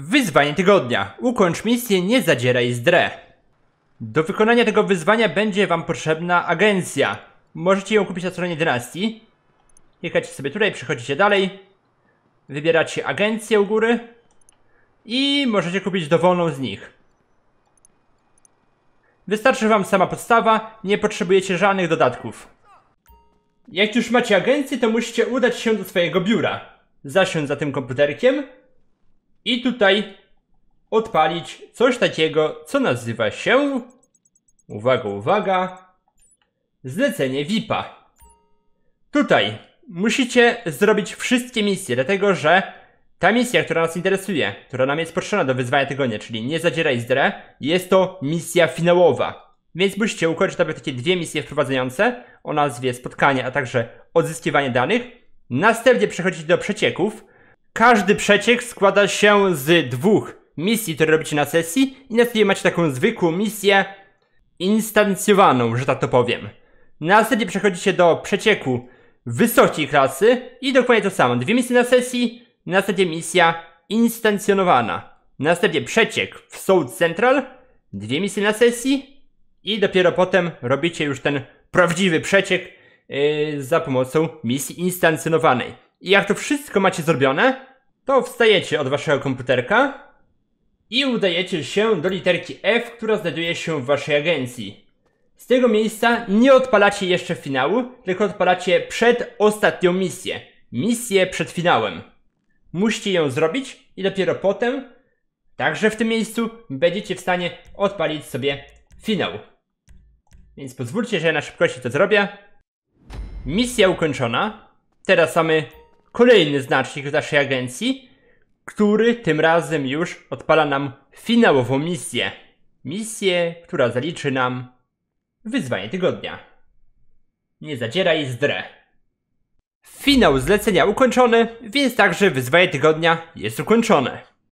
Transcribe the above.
Wyzwanie tygodnia. Ukończ misję Nie zadzieraj z dre. Do wykonania tego wyzwania będzie Wam potrzebna agencja. Możecie ją kupić na stronie dynastii. Klikacie sobie tutaj, przechodzicie dalej. Wybieracie agencję u góry. I możecie kupić dowolną z nich. Wystarczy Wam sama podstawa, nie potrzebujecie żadnych dodatków. Jak już macie agencję, to musicie udać się do swojego biura. Zasiądź za tym komputerkiem i tutaj odpalić coś takiego, co nazywa się, uwaga, uwaga, zlecenie VIPa. Tutaj musicie zrobić wszystkie misje, dlatego że ta misja, która nas interesuje, która nam jest potrzebna do wyzwania tygodnia, czyli nie zadzieraj zdrę, jest to misja finałowa. Więc musicie ukończyć nawet takie dwie misje wprowadzające o nazwie spotkanie, a także odzyskiwanie danych. Następnie przechodzicie do przecieków, każdy przeciek składa się z dwóch misji, które robicie na sesji i następnie macie taką zwykłą misję instancjowaną, że tak to powiem. Następnie przechodzicie do przecieku wysokiej klasy i dokładnie to samo. Dwie misje na sesji, następnie misja instancjonowana. Następnie przeciek w South Central, dwie misje na sesji i dopiero potem robicie już ten prawdziwy przeciek yy, za pomocą misji instancjonowanej. I jak to wszystko macie zrobione, to wstajecie od waszego komputerka i udajecie się do literki F, która znajduje się w waszej agencji. Z tego miejsca nie odpalacie jeszcze finału, tylko odpalacie przedostatnią misję. Misję przed finałem. Musicie ją zrobić i dopiero potem, także w tym miejscu, będziecie w stanie odpalić sobie finał. Więc pozwólcie, że na szybkości to zrobię. Misja ukończona. Teraz same kolejny znacznik w naszej agencji, który tym razem już odpala nam finałową misję. Misję, która zaliczy nam wyzwanie tygodnia. Nie zadzieraj zdrę. Finał zlecenia ukończony, więc także wyzwanie tygodnia jest ukończone.